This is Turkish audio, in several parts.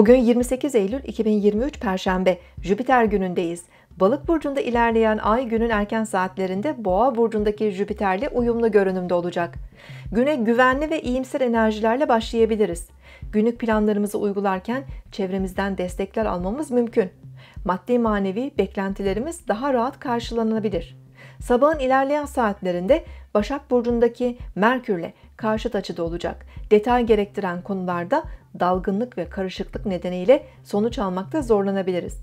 Bugün 28 Eylül 2023 Perşembe, Jüpiter günündeyiz. Balık burcunda ilerleyen ay günün erken saatlerinde Boğa burcundaki Jüpiter'le uyumlu görünümde olacak. Güne güvenli ve iyimser enerjilerle başlayabiliriz. Günlük planlarımızı uygularken çevremizden destekler almamız mümkün. Maddi manevi beklentilerimiz daha rahat karşılanabilir. Sabahın ilerleyen saatlerinde Başak Burcu'ndaki Merkür'le karşıt açıda olacak. Detay gerektiren konularda dalgınlık ve karışıklık nedeniyle sonuç almakta zorlanabiliriz.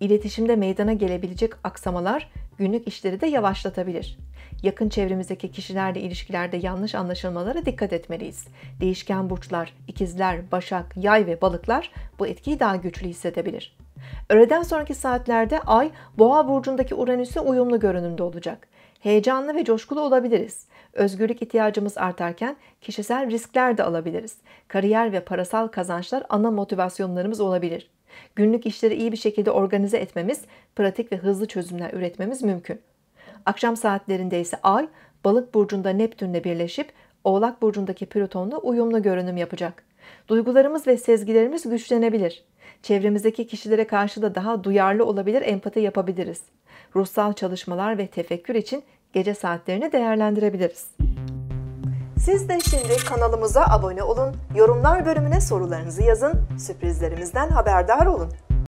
İletişimde meydana gelebilecek aksamalar günlük işleri de yavaşlatabilir. Yakın çevremizdeki kişilerle ilişkilerde yanlış anlaşılmalara dikkat etmeliyiz. Değişken burçlar, ikizler, başak, yay ve balıklar bu etkiyi daha güçlü hissedebilir. Öğleden sonraki saatlerde Ay Boğa burcundaki Uranüs'e uyumlu görünümde olacak. Heyecanlı ve coşkulu olabiliriz. Özgürlük ihtiyacımız artarken kişisel riskler de alabiliriz. Kariyer ve parasal kazançlar ana motivasyonlarımız olabilir. Günlük işleri iyi bir şekilde organize etmemiz, pratik ve hızlı çözümler üretmemiz mümkün. Akşam saatlerinde ise Ay, Balık burcunda Neptünle birleşip Oğlak burcundaki Plüton'la uyumlu görünüm yapacak. Duygularımız ve sezgilerimiz güçlenebilir çevremizdeki kişilere karşı da daha duyarlı olabilir, empati yapabiliriz. Ruhsal çalışmalar ve tefekkür için gece saatlerini değerlendirebiliriz. Siz de şimdi kanalımıza abone olun, yorumlar bölümüne sorularınızı yazın, sürprizlerimizden haberdar olun.